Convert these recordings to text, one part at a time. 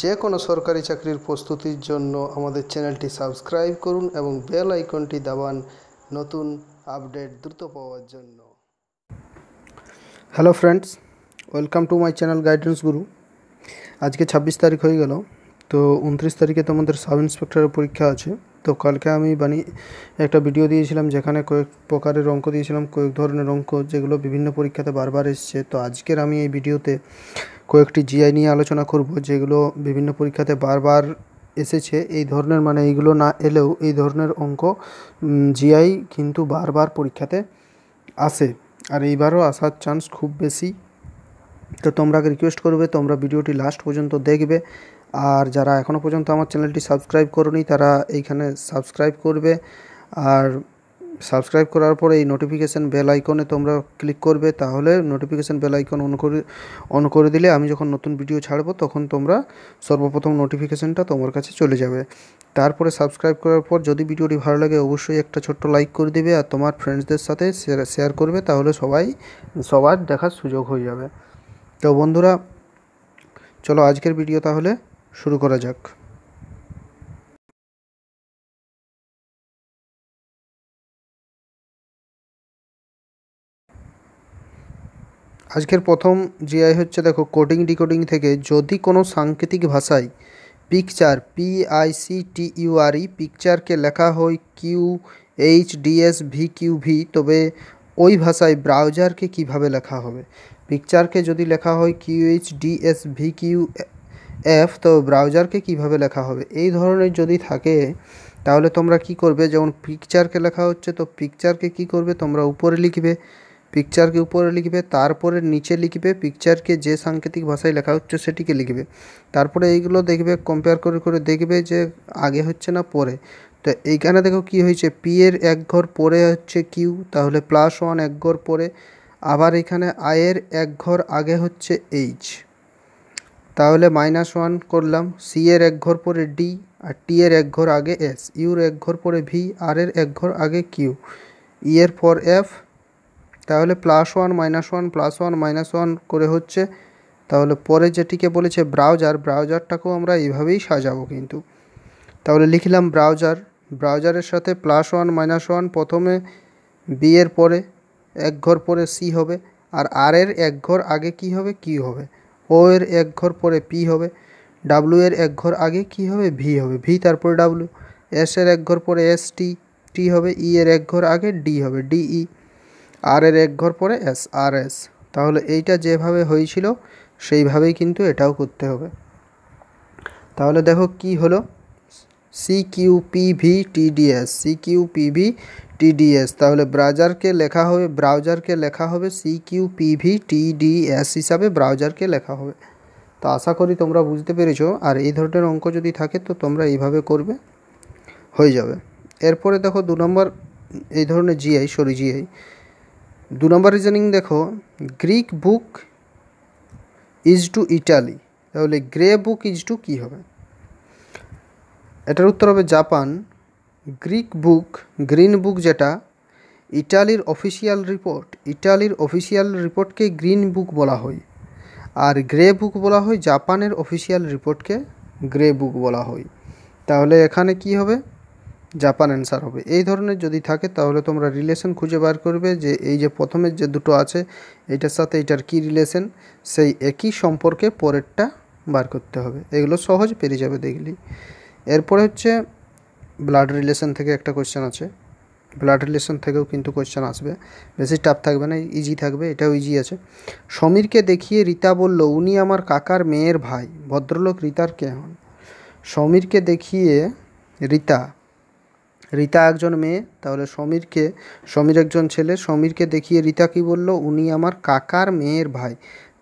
যে কোনো সরকারি চাকরির প্রস্তুতির জন্য আমাদের চ্যানেলটি সাবস্ক্রাইব করুন এবং বেল আইকনটি দাবান নতুন আপডেট দ্রুত পাওয়ার জন্য hello friends welcome to my channel guidance Guru আজকে ছাব্বিশ তারিখ হয়ে গেল তো উনত্রিশ তারিখে তোমাদের সাব ইন্সপেক্টরের পরীক্ষা আছে তো কালকে আমি বানিয়ে একটা ভিডিও দিয়েছিলাম যেখানে কয়েক প্রকারের অঙ্ক দিয়েছিলাম কয়েক ধরনের অঙ্ক যেগুলো বিভিন্ন পরীক্ষাতে বারবার এসছে তো আজকের আমি এই ভিডিওতে কয়েকটি জিআই নিয়ে আলোচনা করব যেগুলো বিভিন্ন পরীক্ষাতে বারবার এসেছে এই ধরনের মানে এইগুলো না এলেও এই ধরনের অঙ্ক জিআই কিন্তু বারবার পরীক্ষাতে আসে আর এইবারও আসার চান্স খুব বেশি তো তোমরা রিকোয়েস্ট করবে তোমরা ভিডিওটি লাস্ট পর্যন্ত দেখবে আর যারা এখনও পর্যন্ত আমার চ্যানেলটি সাবস্ক্রাইব করনি তারা এইখানে সাবস্ক্রাইব করবে আর সাবস্ক্রাইব করার পরে এই নোটিফিকেশান বেল আইকনে তোমরা ক্লিক করবে তাহলে নোটিফিকেশান বেল আইকন অন করে অন করে দিলে আমি যখন নতুন ভিডিও ছাড়বো তখন তোমরা সর্বপ্রথম নোটিফিকেশানটা তোমার কাছে চলে যাবে তারপরে সাবস্ক্রাইব করার পর যদি ভিডিওটি ভালো লাগে অবশ্যই একটা ছোট্ট লাইক করে দিবে আর তোমার ফ্রেন্ডসদের সাথে শেয়ার করবে তাহলে সবাই সবার দেখার সুযোগ হয়ে যাবে তো বন্ধুরা চলো আজকের ভিডিও তাহলে শুরু করা যাক আজকের প্রথম জিআই হচ্ছে দেখো কোডিং ডিকোডিং থেকে যদি কোনো সাংকেতিক ভাষায় picture P I C T U E পিকচারকে লেখা হয় Q H DS V Q V তবে ওই ভাষায় ব্রাউজারকে কিভাবে লেখা হবে পিকচারকে যদি লেখা হয় Q H DS V Q F তো ব্রাউজারকে কিভাবে লেখা হবে এই ধরনের যদি থাকে তাহলে তোমরা কি করবে যেমন পিকচারকে লেখা হচ্ছে তো পিকচারকে কি করবে তোমরা উপরে লিখবে পিকচারকে উপরে লিখবে তারপরে নিচে লিখবে পিকচারকে যে সাংকেতিক ভাষায় লেখা হচ্ছে সেটিকে লিখবে তারপরে এইগুলো দেখবে কম্পেয়ার করে করে দেখবে যে আগে হচ্ছে না পরে তো এইখানে দেখো কি হয়েছে পি এর এক ঘর পরে হচ্ছে কিউ তাহলে প্লাস ওয়ান এক ঘর পরে আবার এখানে আয়ের এক ঘর আগে হচ্ছে এইচ তাহলে মাইনাস ওয়ান করলাম সি এর এক ঘর পরে ডি আর টি এর এক ঘর আগে এস ইউর এক ঘর পরে ভি আর এর এক ঘর আগে কিউ ই এর ফর এফ তাহলে plus one minus one plus one minus one করে হচ্ছে তাহলে পরে যেটিকে বলেছে ব্রাউজার ব্রাউজারটাকেও আমরা এইভাবেই সাজাবো কিন্তু তাহলে লিখলাম ব্রাউজার ব্রাউজারের সাথে প্লাস ওয়ান মাইনাস ওয়ান প্রথমে বি এর পরে এক ঘর পরে সি হবে আর আর এর এক ঘর আগে কি হবে কি হবে ও এর এক ঘর পরে পি হবে ডাব্লু এর এক ঘর আগে কি হবে ভি হবে ভি তারপরে ডাব্লু এস এর এক ঘর পরে এস টি টি হবে ই e এর এক ঘর আগে ডি হবে ডি ই e। আর এর এক ঘর পরে এস আর এস তাহলে এইটা যেভাবে হয়েছিল সেইভাবেই কিন্তু এটাও করতে হবে তাহলে দেখো কি হলো C Q P V TDS C Q P V TDS তাহলে ব্রাউজারকে লেখা হবে ব্রাউজারকে লেখা হবে C Q P V TDS হিসাবে ব্রাউজারকে লেখা হবে তো আশা করি তোমরা বুঝতে পেরেছো আর এই ধরনের অঙ্ক যদি থাকে তো তোমরা এইভাবে করবে হয়ে যাবে এরপরে দেখো দু নম্বর এই ধরনের জিআই সরি জিআই দু নম্বর রিজনিং দেখো Greek book is to Italy তাহলে গ্রে বুক ইজ টু কী হবে এটার উত্তর হবে Japan Greek book green book যেটা ইটালির অফিসিয়াল রিপোর্ট ইটালির অফিসিয়াল রিপোর্টকে গ্রিন বুক বলা হয় আর গ্রে বুক বলা হয় জাপানের অফিসিয়াল রিপোর্টকে গ্রে বুক বলা হয় তাহলে এখানে কি হবে জাপান অ্যান্সার হবে এই ধরনের যদি থাকে তাহলে তোমরা রিলেশন খুঁজে বার করবে যে এই যে প্রথমের যে দুটো আছে এইটার সাথে এটার কি রিলেশন সেই একই সম্পর্কে পরেরটা বার করতে হবে এগুলো সহজ পেরিয়ে যাবে দেখলি এরপরে হচ্ছে ব্লাড রিলেশন থেকে একটা কোয়েশ্চেন আছে ব্লাড রিলেশন থেকেও কিন্তু কোয়েশ্চেন আসবে বেশি টাফ থাকবে না ইজি থাকবে এটাও ইজি আছে সমীরকে দেখিয়ে রীতা বলল উনি আমার কাকার মেয়ের ভাই ভদ্রলোক রীতার কে হন সমীরকে দেখিয়ে রীতা রীতা একজন মেয়ে তাহলে সমীরকে সমীর একজন ছেলে সমীরকে দেখিয়ে রীতা কি বলল উনি আমার কাকার মেয়ের ভাই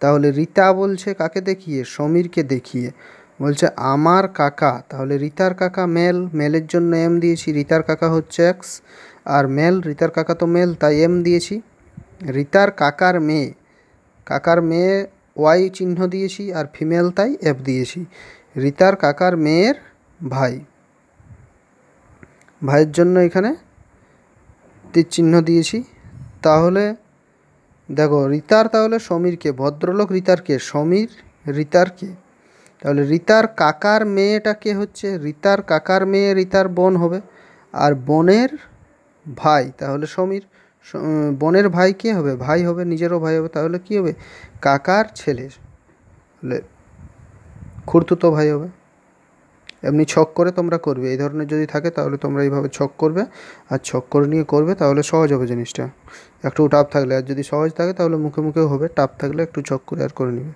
তাহলে রীতা বলছে কাকে দেখিয়ে সমীরকে দেখিয়ে বলছে আমার কাকা তাহলে রিতার কাকা মেল মেলের জন্য এম দিয়েছি রিতার কাকা হচ্ছে এক্স আর মেল রিতার কাকা তো মেল তাই এম দিয়েছি রিতার কাকার মেয়ে কাকার মেয়ে ওয়াই চিহ্ন দিয়েছি আর ফিমেল তাই এফ দিয়েছি রিতার কাকার মেয়ের ভাই ভাইয়ের জন্য এখানে তীর চিহ্ন দিয়েছি তাহলে দেখো রিতার তাহলে সমীরকে ভদ্রলোক রিতারকে সমীর রিতারকে তাহলে রিতার কাকার মেয়েটাকে হচ্ছে রিতার কাকার মেয়ে রিতার বোন হবে আর বোনের ভাই তাহলে সমীর বোনের ভাই কে হবে ভাই হবে নিজেরও ভাই হবে তাহলে কী হবে কাকার ছেলের খুঁড়তুতো ভাই হবে এমনি ছক করে তোমরা করবে এই ধরনের যদি থাকে তাহলে তোমরা এইভাবে ছক করবে আর ছক করে নিয়ে করবে তাহলে সহজ হবে জিনিসটা একটু টাপ থাকলে আর যদি সহজ থাকে তাহলে মুখে মুখে হবে টাপ থাকলে একটু ছক করে আর করে নেবে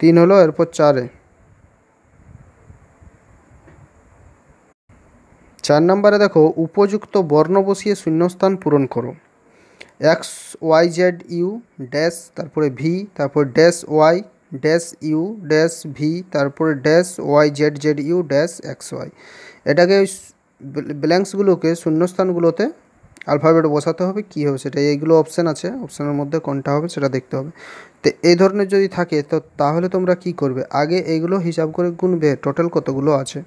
তিন হলো এরপর চারে চার নম্বরে দেখো উপযুক্ত বর্ণ বসিয়ে শূন্যস্থান পূরণ করো X Y Z U dash তারপরে ভি তারপর dash Y dash U dash V তারপরে dash Y Z Z U dash X Y এটাকে ওই ব্ল্যাঙ্কসগুলোকে শূন্যস্থানগুলোতে আলফাবেট বসাতে হবে কী হবে সেটা এইগুলো অপশান আছে অপশানের মধ্যে কোনটা হবে সেটা দেখতে হবে তো এই ধরনের যদি থাকে তো তাহলে তোমরা কি করবে আগে এইগুলো হিসাব করে গুনবে টোটাল কতগুলো আছে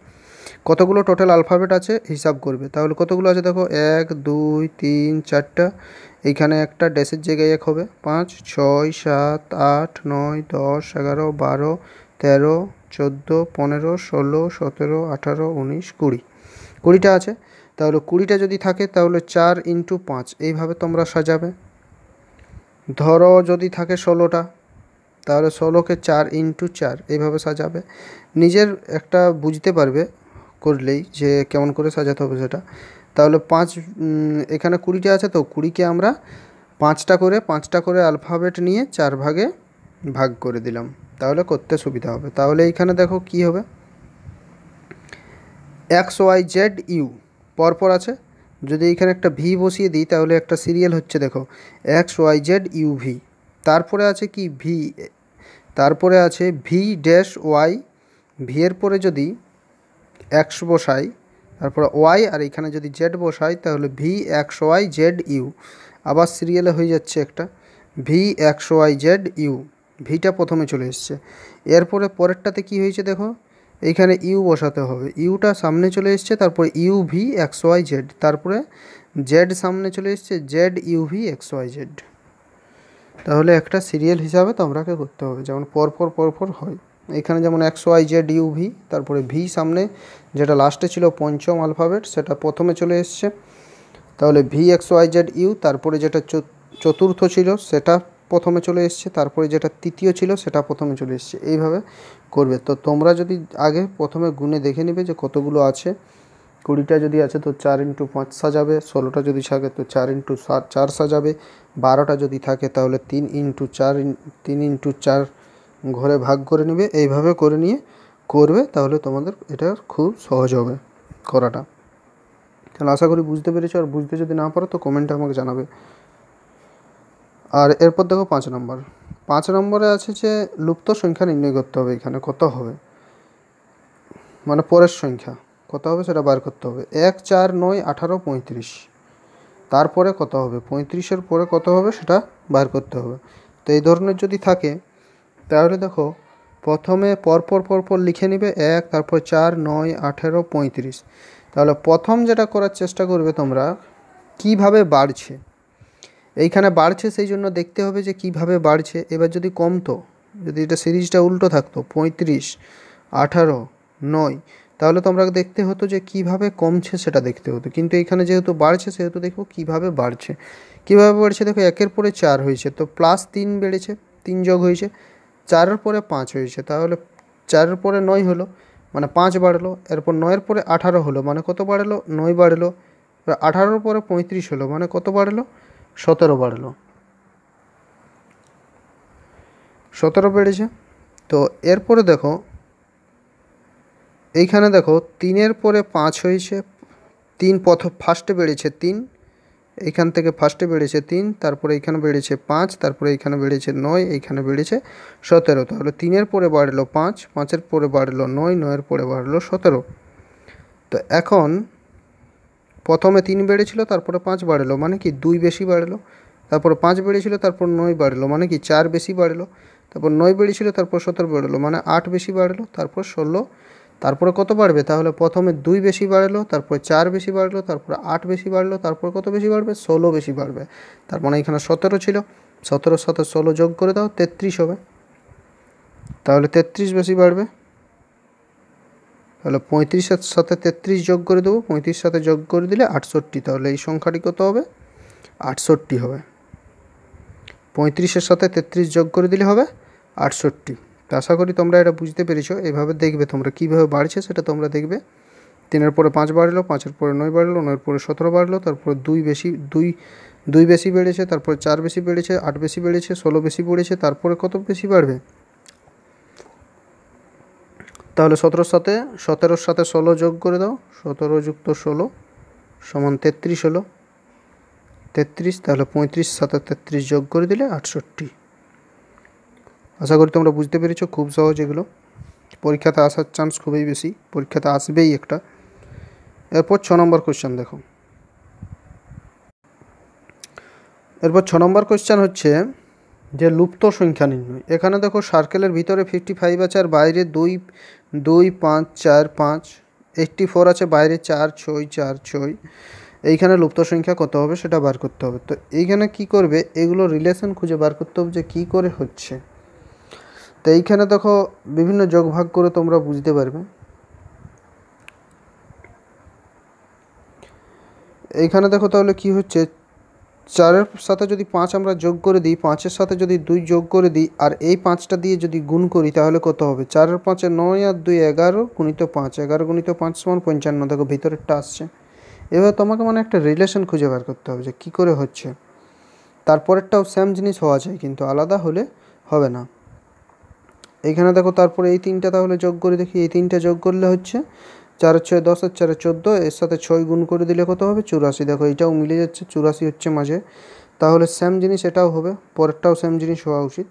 কতগুলো টোটাল আলফাবেট আছে হিসাব করবে তাহলে কতগুলো আছে দেখো এক দুই তিন চারটা এইখানে একটা ড্যাশের জায়গায় এক হবে পাঁচ ছয় সাত আট নয় দশ এগারো বারো তেরো চোদ্দো পনেরো ষোলো সতেরো আঠারো উনিশ কুড়ি কুড়িটা আছে তাহলে কুড়িটা যদি থাকে তাহলে চার ইন্টু পাঁচ এইভাবে তোমরা সাজাবে ধরো যদি থাকে ষোলোটা তাহলে ষোলোকে চার ইন্টু চার এইভাবে সাজাবে নিজের একটা বুঝতে পারবে করলেই যে কেমন করে সাজাতে হবে সেটা তাহলে পাঁচ এখানে কুড়িটা আছে তো কুড়িকে আমরা পাঁচটা করে পাঁচটা করে অ্যালফাবেট নিয়ে চার ভাগে ভাগ করে দিলাম তাহলে করতে সুবিধা হবে তাহলে এইখানে দেখো কি হবে এক্স ওয়াই জেড ইউ পরপর আছে যদি এখানে একটা ভি বসিয়ে দিই তাহলে একটা সিরিয়াল হচ্ছে দেখো X Y Z U V তারপরে আছে কি ভি তারপরে আছে ভি ড্যাশ ওয়াই ভি এর পরে যদি এক্স বসাই তারপরে ওয়াই আর এখানে যদি জেড বসাই তাহলে V X Y Z U আবার সিরিয়ালে হয়ে যাচ্ছে একটা V X Y Z U ভিটা প্রথমে চলে এসছে এরপরে পরেরটাতে কি হয়েছে দেখো এইখানে ইউ বসাতে হবে ইউটা সামনে চলে এসছে তারপর U V X Y Z তারপরে জেড সামনে চলে এসছে Z U V X Y Z তাহলে একটা সিরিয়াল হিসাবে তোমরাকে করতে হবে যেমন পরপর পরপর হয় এখানে যেমন একশো আই জেড ভি তারপরে ভি সামনে যেটা লাস্টে ছিল পঞ্চম আলফাবেট সেটা প্রথমে চলে এসছে তাহলে ভি একশো আই জেড ইউ তারপরে যেটা চতুর্থ ছিল সেটা প্রথমে চলে এসছে তারপরে যেটা তৃতীয় ছিল সেটা প্রথমে চলে এসছে এইভাবে করবে তো তোমরা যদি আগে প্রথমে গুণে দেখে নেবে যে কতগুলো আছে কুড়িটা যদি আছে তো চার ইন্টু পাঁচ সাজাবে ষোলোটা যদি থাকে তো চার ইন্টু চার সাজাবে বারোটা যদি থাকে তাহলে তিন ইন্টু চার তিন ইন্টু চার ঘরে ভাগ করে নেবে এইভাবে করে নিয়ে করবে তাহলে তোমাদের এটা খুব সহজ হবে করাটা তাহলে আশা করি বুঝতে পেরেছো আর বুঝতে যদি না পারো তো কমেন্টে আমাকে জানাবে আর এরপর দেখো পাঁচ নম্বর পাঁচ নম্বরে আছে যে লুপ্ত সংখ্যা নির্ণয় করতে হবে এখানে কত হবে মানে পরের সংখ্যা কত হবে সেটা বার করতে হবে এক চার নয় আঠারো পঁয়ত্রিশ তারপরে কত হবে পঁয়ত্রিশের পরে কত হবে সেটা বার করতে হবে তো এই ধরনের যদি থাকে তাহলে দেখো প্রথমে পরপর পরপর লিখে নিবে এক তারপর চার নয় আঠেরো পঁয়ত্রিশ তাহলে প্রথম যেটা করার চেষ্টা করবে তোমরা কিভাবে বাড়ছে এইখানে বাড়ছে সেই জন্য দেখতে হবে যে কিভাবে বাড়ছে এবার যদি কমতো যদি এটা সিরিজটা উল্টো থাকতো পঁয়ত্রিশ আঠারো নয় তাহলে তোমরা দেখতে হতো যে কিভাবে কমছে সেটা দেখতে হতো কিন্তু এখানে যেহেতু বাড়ছে সেহেতু দেখো কিভাবে বাড়ছে কিভাবে বাড়ছে দেখো একের পরে চার হয়েছে তো প্লাস তিন বেড়েছে তিন যোগ হয়েছে চারের পরে পাঁচ হয়েছে তাহলে চারের পরে নয় হলো মানে পাঁচ বাড়লো এরপর নয়ের পরে আঠারো হলো মানে কত বাড়লো নয় বাড়লো আঠারোর পরে পঁয়ত্রিশ হলো মানে কত বাড়লো সতেরো বাড়লো সতেরো বেড়েছে তো এরপরে দেখো এইখানে দেখো তিনের পরে পাঁচ হয়েছে তিন পথ ফার্স্টে বেড়েছে তিন এখান থেকে ফার্স্টে বেড়েছে তিন তারপরে এখানে বেড়েছে পাঁচ তারপরে এখানে বেড়েছে নয় এইখানে বেড়েছে সতেরো তাহলে তিনের পরে বাড়লো পাঁচ পাঁচের পরে বাড়লো নয় নয়ের পরে বাড়লো সতেরো তো এখন প্রথমে তিন বেড়েছিল তারপরে পাঁচ বাড়লো মানে কি দুই বেশি বাড়লো তারপর পাঁচ বেড়েছিল তারপর নয় বাড়লো মানে কি চার বেশি বাড়লো তারপর নয় বেড়েছিল তারপর সতেরো বাড়লো মানে আট বেশি বাড়লো তারপর ষোলো তারপরে কত বাড়বে তাহলে প্রথমে দুই বেশি বাড়লো তারপরে চার বেশি বাড়লো তারপরে আট বেশি বাড়লো তারপরে কত বেশি বাড়বে ষোলো বেশি বাড়বে তার মানে এখানে সতেরো ছিল সতেরোর সাথে ষোলো যোগ করে দাও তেত্রিশ হবে তাহলে তেত্রিশ বেশি বাড়বে তাহলে পঁয়ত্রিশের সাথে তেত্রিশ যোগ করে দেবো পঁয়ত্রিশ সাথে যোগ করে দিলে আটষট্টি তাহলে এই সংখ্যাটি কত হবে আটষট্টি হবে পঁয়ত্রিশের সাথে তেত্রিশ যোগ করে দিলে হবে আটষট্টি তো আশা করি তোমরা এটা বুঝতে পেরেছো এভাবে দেখবে তোমরা কীভাবে বাড়ছে সেটা তোমরা দেখবে তিনের পরে পাঁচ বাড়লো পাঁচের পরে নয় বাড়লো নয়ের পরে সতেরো বাড়লো তারপরে দুই বেশি দুই দুই বেশি বেড়েছে তারপরে চার বেশি বেড়েছে আট বেশি বেড়েছে ষোলো বেশি বেড়েছে তারপরে কত বেশি বাড়বে তাহলে সতেরোর সাথে সতেরোর সাথে ষোলো যোগ করে দাও সতেরো যুক্ত ষোলো সমান তেত্রিশ হলো তেত্রিশ তাহলে পঁয়ত্রিশ সাথে তেত্রিশ যোগ করে দিলে আটষট্টি আশা করি তোমরা বুঝতে পেরেছো খুব সহজ এগুলো পরীক্ষাতে আসার চান্স খুবই বেশি পরীক্ষাতে আসবেই একটা এরপর ছ নম্বর কোয়েশ্চেন দেখো এরপর ছ নম্বর কোয়েশ্চেন হচ্ছে যে লুপ্ত সংখ্যা নির্ণয় এখানে দেখো সার্কেলের ভিতরে ফিফটি ফাইভ আছে আর বাইরে দুই দুই পাঁচ চার পাঁচ এইটটি ফোর আছে বাইরে চার ছয় চার ছয় এইখানে লুপ্ত সংখ্যা কত হবে সেটা বার করতে হবে তো এইখানে কি করবে এগুলো রিলেশন খুঁজে বার করতে হবে যে কী করে হচ্ছে তো এইখানে দেখো বিভিন্ন যোগ ভাগ করে তোমরা বুঝতে পারবে এইখানে দেখো তাহলে কি হচ্ছে চারের সাথে যদি পাঁচ আমরা যোগ করে দিই পাঁচের সাথে যদি দুই যোগ করে দিই আর এই পাঁচটা দিয়ে যদি গুণ করি তাহলে কত হবে চারের পাঁচে নয় আর দুই এগারো গুণিত পাঁচ এগারো গুণিত পাঁচ সমান পঞ্চান্ন দেখো ভিতরেরটা আসছে এবার তোমাকে মানে একটা রিলেশন খুঁজে বার করতে হবে যে কী করে হচ্ছে তারপরেরটাও সেম জিনিস হওয়া যায় কিন্তু আলাদা হলে হবে না এখানে দেখো তারপরে এই তিনটা তাহলে যোগ করে দেখি এই তিনটা যোগ করলে হচ্ছে চার ছয় দশ আর চারে চোদ্দো এর সাথে ছয় গুণ করে দিলে কত হবে চুরাশি দেখো এটাও মিলে যাচ্ছে চুরাশি হচ্ছে মাঝে তাহলে সেম জিনিস এটাও হবে পরেরটাও সেম জিনিস হওয়া উচিত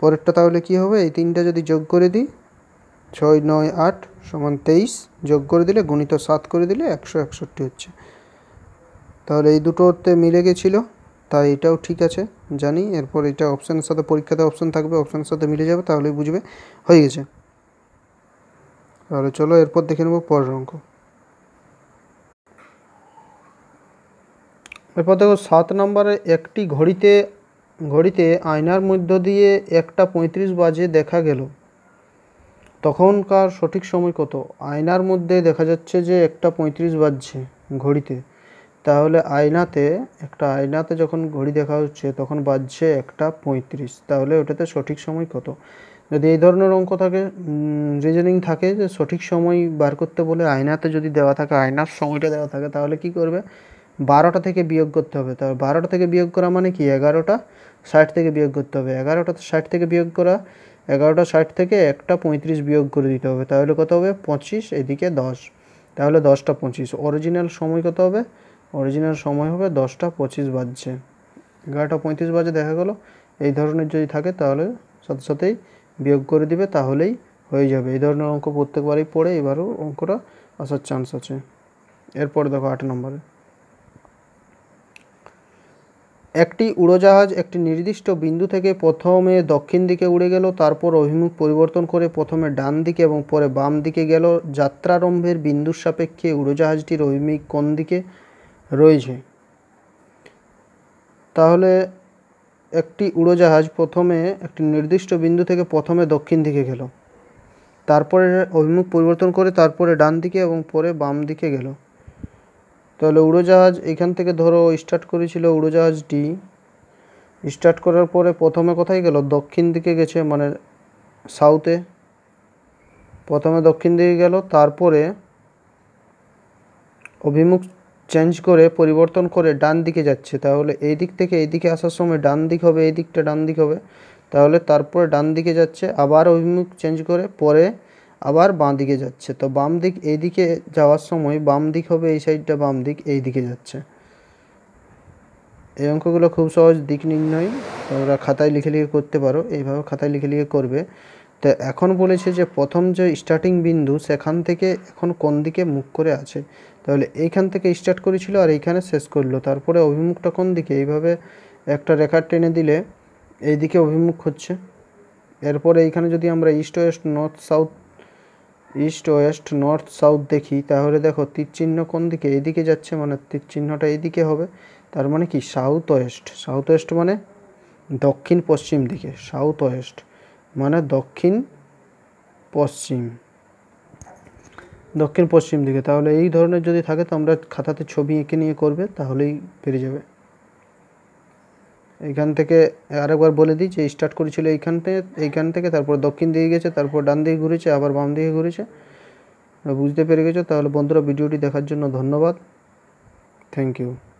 পরেরটা তাহলে কি হবে এই তিনটা যদি যোগ করে দিই ছয় নয় আট সমান তেইশ যোগ করে দিলে গুণিত সাত করে দিলে একশো একষট্টি হচ্ছে তাহলে এই দুটোতে মিলে গেছিলো তাই এটাও ঠিক আছে জানি এরপর এটা অপশানের সাথে পরীক্ষাতে অপশান থাকবে অপশানের সাথে মিলে যাবে তাহলেই বুঝবে হয়ে গেছে তাহলে চলো এরপর দেখে নেবো পরের অঙ্ক এরপর দেখো সাত নম্বরে একটি ঘড়িতে ঘড়িতে আয়নার মধ্য দিয়ে একটা পঁয়ত্রিশ বাজে দেখা গেল তখনকার সঠিক সময় কত আয়নার মধ্যে দেখা যাচ্ছে যে একটা পঁয়ত্রিশ বাজছে ঘড়িতে তাহলে আয়নাতে একটা আয়নাতে যখন ঘড়ি দেখা হচ্ছে তখন বাজছে একটা পঁয়ত্রিশ তাহলে ওটাতে সঠিক সময় কত যদি এই ধরনের অঙ্ক থাকে রিজনিং থাকে যে সঠিক সময় বার করতে বলে আয়নাতে যদি দেওয়া থাকে আয়নার সময়টা দেওয়া থাকে তাহলে কি করবে বারোটা থেকে বিয়োগ করতে হবে তাহলে বারোটা থেকে বিয়োগ করা মানে কি এগারোটা ষাট থেকে বিয়োগ করতে হবে এগারোটা ষাট থেকে বিয়োগ করা এগারোটা ষাট থেকে একটা পঁয়ত্রিশ বিয়োগ করে দিতে হবে তাহলে কত হবে পঁচিশ এদিকে দশ তাহলে দশটা পঁচিশ অরিজিনাল সময় কত হবে অরিজিনাল সময় হবে দশটা পঁচিশ বাজছে এগারোটা পঁয়ত্রিশ বাজে দেখা গেলো এই ধরনের যদি থাকে তাহলে সাথে সাথেই বিয়োগ করে দিবে তাহলেই হয়ে যাবে এই ধরনের অঙ্ক প্রত্যেকবারই পড়ে এবারও অঙ্কটা আসার চান্স আছে এরপর দেখো আট নম্বরে একটি উড়োজাহাজ একটি নির্দিষ্ট বিন্দু থেকে প্রথমে দক্ষিণ দিকে উড়ে গেল তারপর অভিমুখ পরিবর্তন করে প্রথমে ডান দিকে এবং পরে বাম দিকে গেল যাত্রারম্ভের বিন্দুর সাপেক্ষে উড়োজাহাজটির অভিমুখ কোন দিকে রয়েছে তাহলে একটি উড়োজাহাজ প্রথমে একটি নির্দিষ্ট বিন্দু থেকে প্রথমে দক্ষিণ দিকে গেল তারপরে অভিমুখ পরিবর্তন করে তারপরে ডান দিকে এবং পরে বাম দিকে গেল তাহলে উড়োজাহাজ এখান থেকে ধরো স্টার্ট করেছিল উড়োজাহাজটি স্টার্ট করার পরে প্রথমে কোথায় গেল দক্ষিণ দিকে গেছে মানে সাউথে প্রথমে দক্ষিণ দিকে গেল তারপরে অভিমুখ চেঞ্জ করে পরিবর্তন করে ডান দিকে যাচ্ছে তাহলে এই দিক থেকে এই দিকে আসার সময় ডান দিক হবে এই দিকটা ডান দিক হবে তাহলে তারপরে ডান দিকে যাচ্ছে আবার অভিমুখ চেঞ্জ করে পরে আবার বাঁ দিকে যাচ্ছে তো বাম দিক এই দিকে যাওয়ার সময় বাম দিক হবে এই সাইডটা বাম দিক এই দিকে যাচ্ছে এই অঙ্কগুলো খুব সহজ দিক নির্ণয় তোমরা খাতায় লিখে লিখে করতে পারো এইভাবে খাতায় লিখে লিখে করবে তো এখন বলেছে যে প্রথম যে স্টার্টিং বিন্দু সেখান থেকে এখন কোন দিকে মুখ করে আছে তাহলে এইখান থেকে স্টার্ট করেছিল আর এইখানে শেষ করলো তারপরে অভিমুখটা কোন দিকে এইভাবে একটা রেখা টেনে দিলে এই দিকে অভিমুখ হচ্ছে এরপরে এইখানে যদি আমরা east west north south east west north south দেখি তাহলে দেখো তীরচিহ্ন কোন দিকে এইদিকে যাচ্ছে মানে তীরচিহ্নটা এইদিকে হবে তার মানে কি সাউথ ওয়েস্ট সাউথ ওয়েস্ট মানে দক্ষিণ পশ্চিম দিকে সাউথ ওয়েস্ট মানে দক্ষিণ পশ্চিম দক্ষিণ পশ্চিম দিকে তাহলে এই ধরনের যদি থাকে তো আমরা খাতাতে ছবি এঁকে নিয়ে করবে তাহলেই পেরে যাবে এইখান থেকে আরেকবার বলে দিই যে স্টার্ট করেছিল এইখান থেকে এইখান থেকে তারপর দক্ষিণ দিকে গেছে তারপর ডান দিকে ঘুরেছে আবার বাম দিকে ঘুরেছে বুঝতে পেরে গেছো তাহলে বন্ধুরা ভিডিওটি দেখার জন্য ধন্যবাদ থ্যাংক ইউ